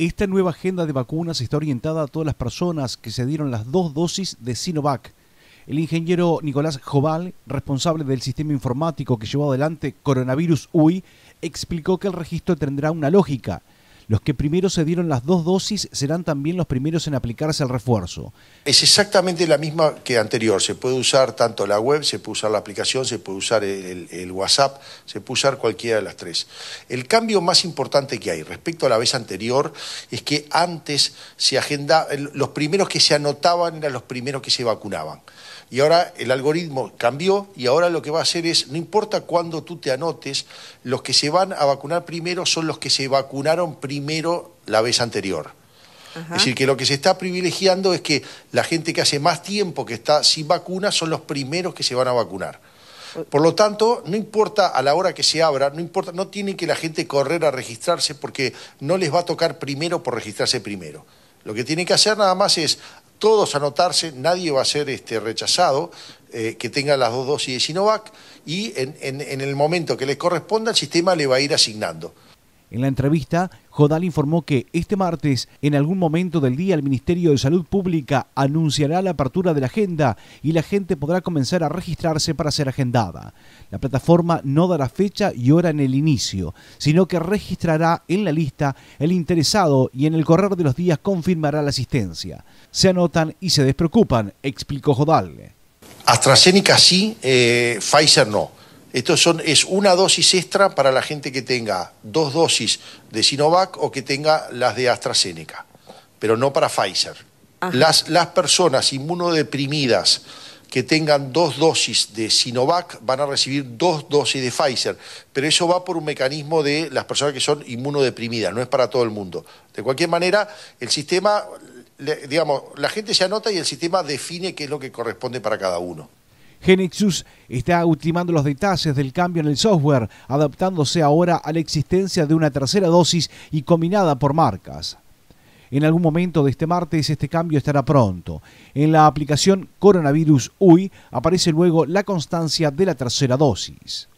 Esta nueva agenda de vacunas está orientada a todas las personas que se dieron las dos dosis de Sinovac. El ingeniero Nicolás Joval, responsable del sistema informático que llevó adelante Coronavirus UI, explicó que el registro tendrá una lógica. Los que primero se dieron las dos dosis serán también los primeros en aplicarse el refuerzo. Es exactamente la misma que anterior. Se puede usar tanto la web, se puede usar la aplicación, se puede usar el, WhatsApp, se puede usar cualquiera de las tres. El cambio más importante que hay respecto a la vez anterior es que antes se agenda, los primeros que se anotaban eran los primeros que se vacunaban. Y ahora el algoritmo cambió y ahora lo que va a hacer es, no importa cuándo tú te anotes, los que se van a vacunar primero son los que se vacunaron primero primero la vez anterior. Es decir, que lo que se está privilegiando es que la gente que hace más tiempo que está sin vacuna son los primeros que se van a vacunar. Por lo tanto, no importa a la hora que se abra, no importa, no tiene que la gente correr a registrarse porque no les va a tocar primero por registrarse primero. Lo que tiene que hacer nada más es todos anotarse, nadie va a ser este, rechazado, eh, que tenga las dos dosis de Sinovac y en, el momento que les corresponda el sistema le va a ir asignando. En la entrevista, Jodal informó que este martes, en algún momento del día, el Ministerio de Salud Pública anunciará la apertura de la agenda y la gente podrá comenzar a registrarse para ser agendada. La plataforma no dará fecha y hora en el inicio, sino que registrará en la lista el interesado y en el correr de los días confirmará la asistencia. Se anotan y se despreocupan, explicó Jodal. AstraZeneca sí, eh, Pfizer no esto son, es una dosis extra para la gente que tenga dos dosis de Sinovac o que tenga las de AstraZeneca, pero no para Pfizer. Las, las, personas inmunodeprimidas que tengan dos dosis de Sinovac van a recibir dos dosis de Pfizer, pero eso va por un mecanismo de las personas que son inmunodeprimidas, no es para todo el mundo. De cualquier manera, el sistema, digamos, la gente se anota y el sistema define qué es lo que corresponde para cada uno. Genexus está ultimando los detalles del cambio en el software, adaptándose ahora a la existencia de una tercera dosis y combinada por marcas. En algún momento de este martes este cambio estará pronto. En la aplicación Coronavirus UI aparece luego la constancia de la tercera dosis.